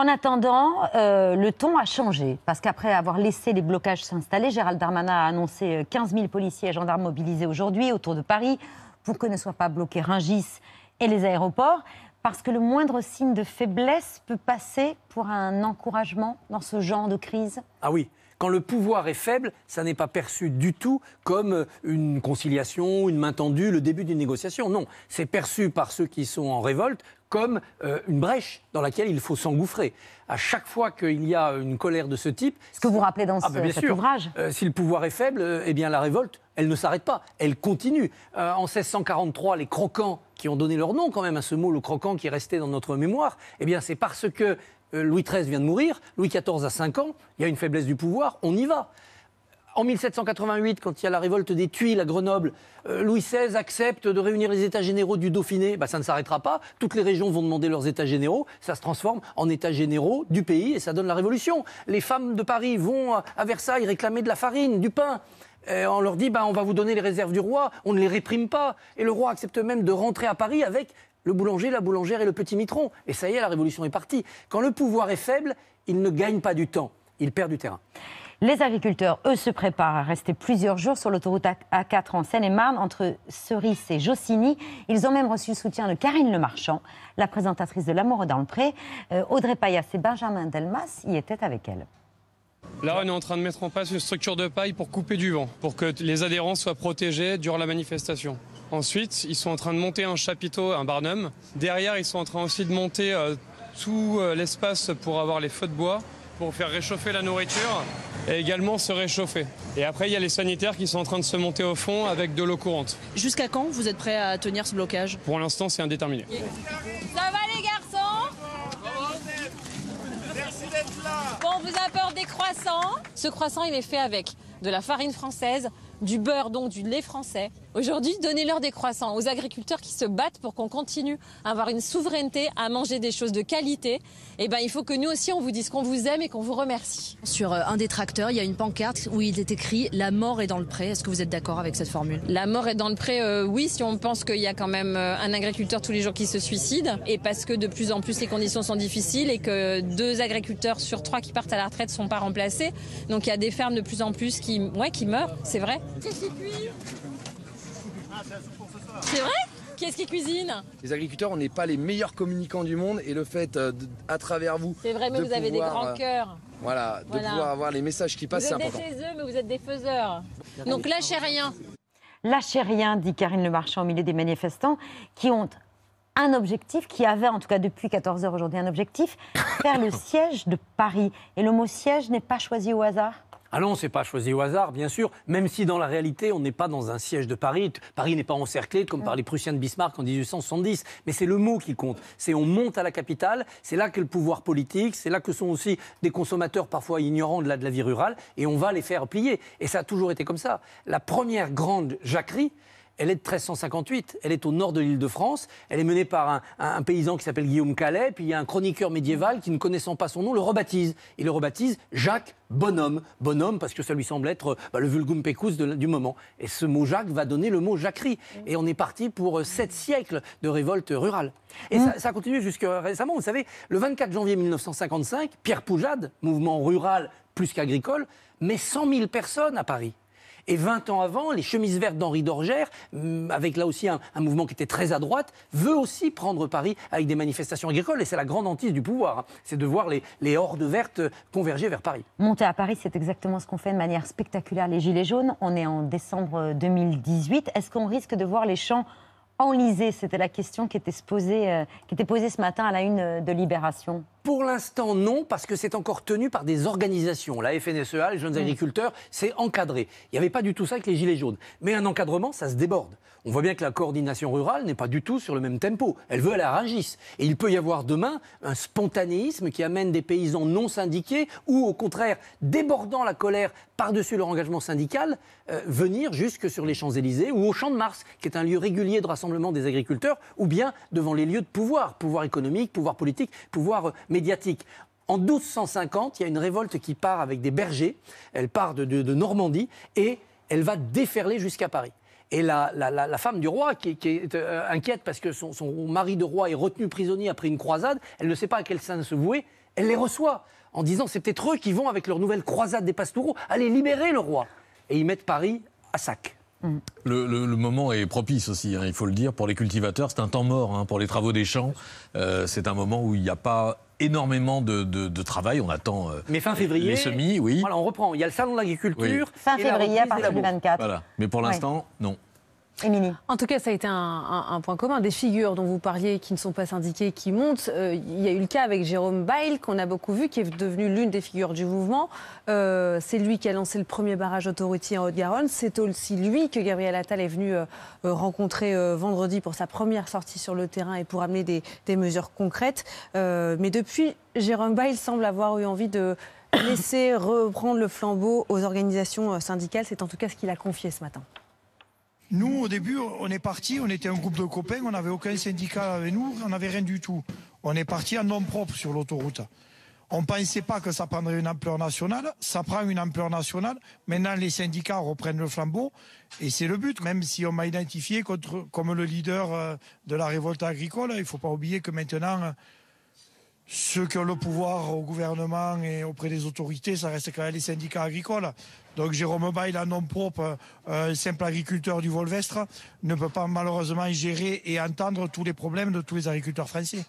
En attendant, euh, le ton a changé, parce qu'après avoir laissé les blocages s'installer, Gérald Darmanin a annoncé 15 euh, 000 policiers et gendarmes mobilisés aujourd'hui autour de Paris pour que ne soient pas bloqués Ringis et les aéroports, parce que le moindre signe de faiblesse peut passer pour un encouragement dans ce genre de crise Ah oui, quand le pouvoir est faible, ça n'est pas perçu du tout comme euh, une conciliation, une main tendue, le début d'une négociation. Non, c'est perçu par ceux qui sont en révolte comme euh, une brèche dans laquelle il faut s'engouffrer. À chaque fois qu'il y a une colère de ce type, ce que vous rappelez dans ah, bah, cet ouvrage, euh, si le pouvoir est faible, euh, eh bien la révolte, elle ne s'arrête pas, elle continue. en 1643, les croquants qui ont donné leur nom quand même à ce mot, le croquant qui est resté dans notre mémoire, eh bien c'est parce que Louis XIII vient de mourir, Louis XIV a 5 ans, il y a une faiblesse du pouvoir, on y va. En 1788, quand il y a la révolte des Tuiles à Grenoble, euh, Louis XVI accepte de réunir les États généraux du Dauphiné. Bah, ça ne s'arrêtera pas. Toutes les régions vont demander leurs États généraux. Ça se transforme en États généraux du pays et ça donne la révolution. Les femmes de Paris vont à Versailles réclamer de la farine, du pain. Euh, on leur dit, bah, on va vous donner les réserves du roi, on ne les réprime pas. Et le roi accepte même de rentrer à Paris avec le boulanger, la boulangère et le petit mitron. Et ça y est, la révolution est partie. Quand le pouvoir est faible, il ne gagne pas du temps, il perd du terrain. Les agriculteurs, eux, se préparent à rester plusieurs jours sur l'autoroute A4 en Seine-et-Marne, entre Ceris et Jossigny. Ils ont même reçu le soutien de Karine Lemarchand, la présentatrice de L'amour dans le pré. Euh, Audrey Payas et Benjamin Delmas y étaient avec elle. Là, on est en train de mettre en place une structure de paille pour couper du vent, pour que les adhérents soient protégés durant la manifestation. Ensuite, ils sont en train de monter un chapiteau, un barnum. Derrière, ils sont en train aussi de monter euh, tout euh, l'espace pour avoir les feux de bois, pour faire réchauffer la nourriture et également se réchauffer. Et après, il y a les sanitaires qui sont en train de se monter au fond avec de l'eau courante. Jusqu'à quand vous êtes prêts à tenir ce blocage Pour l'instant, c'est indéterminé. Ça va les garçons Merci d'être Bon, on vous apporte des croissants. Ce croissant, il est fait avec de la farine française, du beurre, donc du lait français, Aujourd'hui, donnez-leur des croissants aux agriculteurs qui se battent pour qu'on continue à avoir une souveraineté, à manger des choses de qualité. Et eh ben, il faut que nous aussi, on vous dise qu'on vous aime et qu'on vous remercie. Sur euh, un des tracteurs, il y a une pancarte où il est écrit La mort est dans le pré. Est-ce que vous êtes d'accord avec cette formule La mort est dans le pré, euh, oui, si on pense qu'il y a quand même euh, un agriculteur tous les jours qui se suicide. Et parce que de plus en plus, les conditions sont difficiles et que deux agriculteurs sur trois qui partent à la retraite ne sont pas remplacés. Donc il y a des fermes de plus en plus qui, ouais, qui meurent, c'est vrai c'est vrai qui est-ce qui cuisine Les agriculteurs, on n'est pas les meilleurs communicants du monde et le fait, euh, à travers vous. C'est vrai, mais vous avez des grands euh, cœurs. voilà, de pouvoir avoir les messages qui passent, c'est important. Vous êtes des mais vous êtes des faiseurs. Donc lâchez rien. Lâchez rien, dit Karine Le Marchand au milieu des manifestants qui ont un objectif, qui avait en tout cas depuis 14 heures aujourd'hui un objectif, faire le siège de Paris. Et le mot siège n'est pas choisi au hasard ah non, c'est pas choisi au hasard, bien sûr, même si dans la réalité, on n'est pas dans un siège de Paris. Paris n'est pas encerclé comme par les Prussiens de Bismarck en 1870, mais c'est le mot qui compte. C'est on monte à la capitale, c'est là que le pouvoir politique, c'est là que sont aussi des consommateurs parfois ignorants de de la vie rurale, et on va les faire plier. Et ça a toujours été comme ça. La première grande jacquerie, elle est de 1358, elle est au nord de l'île de France, elle est menée par un, paysan qui s'appelle Guillaume Calais, puis il y a un chroniqueur médiéval qui, ne connaissant pas son nom, le rebaptise. Il le rebaptise Jacques Bonhomme. Bonhomme parce que ça lui semble être euh, bah, le vulgum pecus du moment. Et ce mot Jacques va donner le mot jacquerie. Et on est parti pour euh, sept siècles de révolte rurale. Et mm. ça, ça, continue jusqu'à récemment. Vous savez, le 24 janvier 1955, Pierre Poujade, mouvement rural plus qu'agricole, met 100 000 personnes à Paris. Et 20 ans avant, les chemises vertes d'Henri Dorgère, hum, avec là aussi un, mouvement qui était très à droite, veut aussi prendre Paris avec des manifestations agricoles. Et c'est la grande hantise du pouvoir, hein. c'est de voir les, les hordes vertes euh, converger vers Paris. Monter à Paris, c'est exactement ce qu'on fait de manière spectaculaire les Gilets jaunes. On est en décembre 2018. Euh, Est-ce qu'on risque de voir les champs enlisés C'était la question qui était, posée, euh, qui était posée ce matin à la une de Libération. Pour l'instant, non, parce que c'est encore tenu par des organisations. La FNSEA, les jeunes mm. agriculteurs, c'est encadré. Il n'y avait pas du tout ça avec les Gilets jaunes. Mais un encadrement, ça se déborde. On voit bien que la coordination rurale n'est pas du tout sur le même tempo. Elle veut, elle agisse. Et il peut y avoir demain un spontanéisme qui amène des paysans non syndiqués ou, au contraire, débordant la colère par-dessus leur engagement syndical, euh, venir jusque sur les Champs-Élysées ou au Champ de Mars, qui est un lieu régulier de rassemblement des agriculteurs, ou bien devant les lieux de pouvoir, pouvoir économique, pouvoir politique, pouvoir. Euh, médiatique. En 1250, il y a une révolte qui part avec des bergers, elle part de, Normandie et elle va déferler jusqu'à Paris. Et la, femme du roi, qui, est euh, inquiète parce que son, mari de roi est retenu prisonnier après une croisade, elle ne sait pas à quel saint se vouer, elle les reçoit en disant c'est peut-être eux qui vont avec leur nouvelle croisade des Pastoureaux aller libérer le roi. Et ils mettent Paris à sac. Le, moment est propice aussi, hein, il faut le dire, pour les cultivateurs. C'est un temps mort hein. pour les travaux des champs. Euh, c'est un moment où il n'y a pas énormément de, travail. On attend euh, Mais fin février, les semis, oui. Voilà, on reprend. Il y a le salon de l'agriculture. Fin février, à partir du 24. Voilà. Mais pour l'instant, non. En tout cas, ça a été un, point commun. Des figures dont vous parliez qui ne sont pas syndiquées, qui montent. il euh, y a eu le cas avec Jérôme Bail, qu'on a beaucoup vu, qui est devenu l'une des figures du mouvement. Euh, c'est lui qui a lancé le premier barrage autoroutier en Haute-Garonne. C'est aussi lui que Gabriel Attal est venu euh, rencontrer vendredi pour sa première sortie sur le terrain et pour amener des, des mesures concrètes. mais depuis, Jérôme Bail semble avoir eu envie de laisser reprendre le flambeau aux organisations syndicales. C'est en tout cas ce qu'il a confié ce matin. Nous, au début, on est parti, on était un groupe de copains, on n'avait aucun syndicat avec nous, on n'avait rien du tout. On est parti en nom propre sur l'autoroute. On ne pensait pas que ça prendrait une ampleur nationale. Ça prend une ampleur nationale. Maintenant, les syndicats reprennent le flambeau. Et c'est le but. Même si on m'a identifié comme le leader euh, de la révolte agricole, il ne faut pas oublier que maintenant, ceux qui ont le pouvoir au gouvernement et auprès des autorités, ça reste quand même les syndicats agricoles. Donc Jérôme Bail, un nom propre, euh, un simple agriculteur du Volvestre, ne peut pas malheureusement gérer et entendre tous les problèmes de tous les agriculteurs français.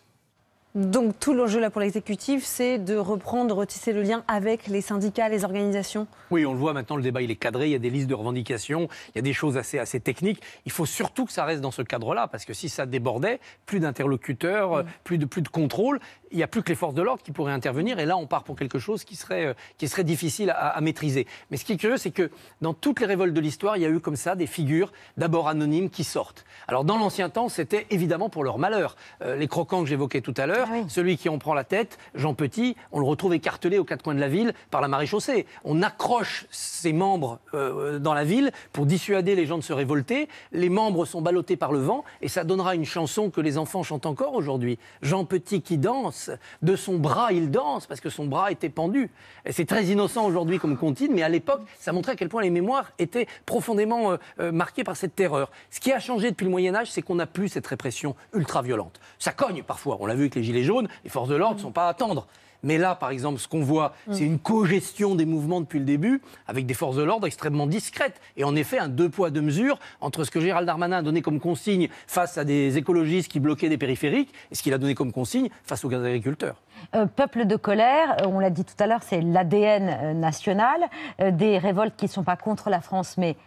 Donc tout l'enjeu là pour l'exécutif, c'est de reprendre, de retisser le lien avec les syndicats, les organisations Oui, on le voit maintenant, le débat il est cadré, il y a des listes de revendications, il y a des choses assez, assez techniques. Il faut surtout que ça reste dans ce cadre-là, parce que si ça débordait, plus d'interlocuteurs, mm. plus, de, plus de contrôle, il n'y a plus que les forces de l'ordre qui pourraient intervenir, et là on part pour quelque chose qui serait, euh, qui difficile à, maîtriser. Mais ce qui est curieux, c'est que dans toutes les révoltes de l'histoire, il y a eu comme ça des figures d'abord anonymes qui sortent. Alors dans l'ancien temps, c'était évidemment pour leur malheur. Euh, les croquants que j'évoquais tout à l'heure, ah celui qui en prend la tête, Jean Petit, on le retrouve écartelé aux quatre coins de la ville par la maréchaussée. On accroche ses membres euh, dans la ville pour dissuader les gens de se révolter. Les membres sont ballottés par le vent et ça donnera une chanson que les enfants chantent encore aujourd'hui. Jean Petit qui danse, de son bras il danse parce que son bras était pendu. C'est très innocent aujourd'hui comme comptine, mais à l'époque, ça montrait à quel point les mémoires étaient profondément euh, euh, marquées par cette terreur. Ce qui a changé depuis le Moyen Âge, c'est qu'on n'a plus cette répression ultra-violente. Ça cogne parfois, on l'a vu avec les les jaunes, les forces de l'ordre ne sont pas à attendre. Mais là, par exemple, ce qu'on voit, mm. c'est une co-gestion des mouvements depuis le début, avec des forces de l'ordre extrêmement discrètes. Et en effet, un deux poids, deux mesures entre ce que Gérald Darmanin a donné comme consigne face à des écologistes qui bloquaient des périphériques et ce qu'il a donné comme consigne face aux agriculteurs. Euh, peuple de colère, euh, on l'a dit tout à l'heure, c'est l'ADN euh, national, des révoltes qui ne sont pas contre la France, mais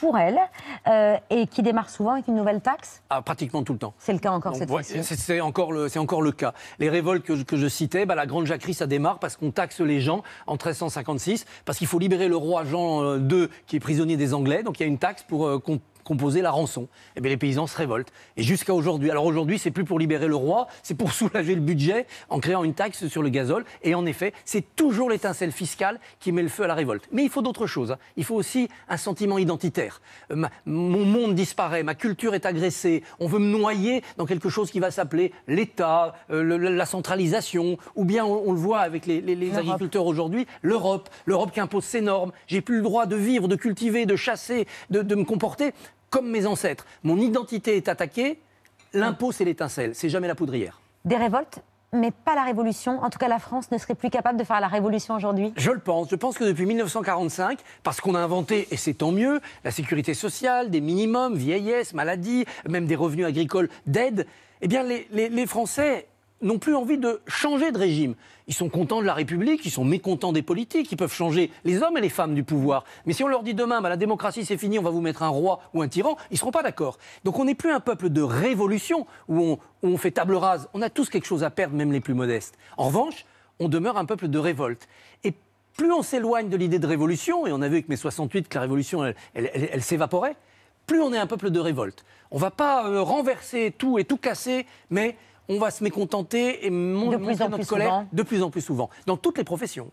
pour elle, euh, et qui démarre souvent avec une nouvelle taxe ah, Pratiquement tout le temps. C'est le cas encore cette fois-ci C'est encore, le, encore le cas. Les révoltes que, je citais, bah, la Grande Jacquerie, ça démarre parce qu'on taxe les gens en 1356, parce qu'il faut libérer le roi Jean II euh, qui est prisonnier des Anglais. Donc il y a une taxe pour euh, qu'on composer la rançon. Eh bien, les paysans se révoltent. Et jusqu'à aujourd'hui. Alors aujourd'hui, c'est plus pour libérer le roi, c'est pour soulager le budget en créant une taxe sur le gazole. Et en effet, c'est toujours l'étincelle fiscale qui met le feu à la révolte. Mais il faut d'autres choses. Hein. Il faut aussi un sentiment identitaire. Euh, mon monde disparaît, ma culture est agressée. On veut me noyer dans quelque chose qui va s'appeler l'État, euh, la centralisation, ou bien on, le voit avec les, agriculteurs aujourd'hui, l'Europe, l'Europe qui impose ses normes. J'ai plus le droit de vivre, de cultiver, de chasser, de, de me comporter comme mes ancêtres, mon identité est attaquée, l'impôt, c'est l'étincelle, c'est jamais la poudrière. Des révoltes mais pas la révolution. En tout cas, la France ne serait plus capable de faire la révolution aujourd'hui. Je le pense. Je pense que depuis 1945, parce qu'on a inventé, et c'est tant mieux, la sécurité sociale, des minimums, vieillesse, maladie, même des revenus agricoles d'aide, eh bien, les, les Français n'ont plus envie de changer de régime. Ils sont contents de la République, ils sont mécontents des politiques, ils peuvent changer les hommes et les femmes du pouvoir. Mais si on leur dit demain, bah, la démocratie c'est fini, on va vous mettre un roi ou un tyran, ils ne seront pas d'accord. Donc on n'est plus un peuple de révolution où on, fait table rase. On a tous quelque chose à perdre, même les plus modestes. En revanche, on demeure un peuple de révolte. Et plus on s'éloigne de l'idée de révolution, et on a vu avec mes 68 que la révolution, elle, s'évaporait, plus on est un peuple de révolte. On ne va pas euh, renverser tout et tout casser, mais on va se mécontenter et montrer notre colère de plus en plus souvent, dans toutes les professions.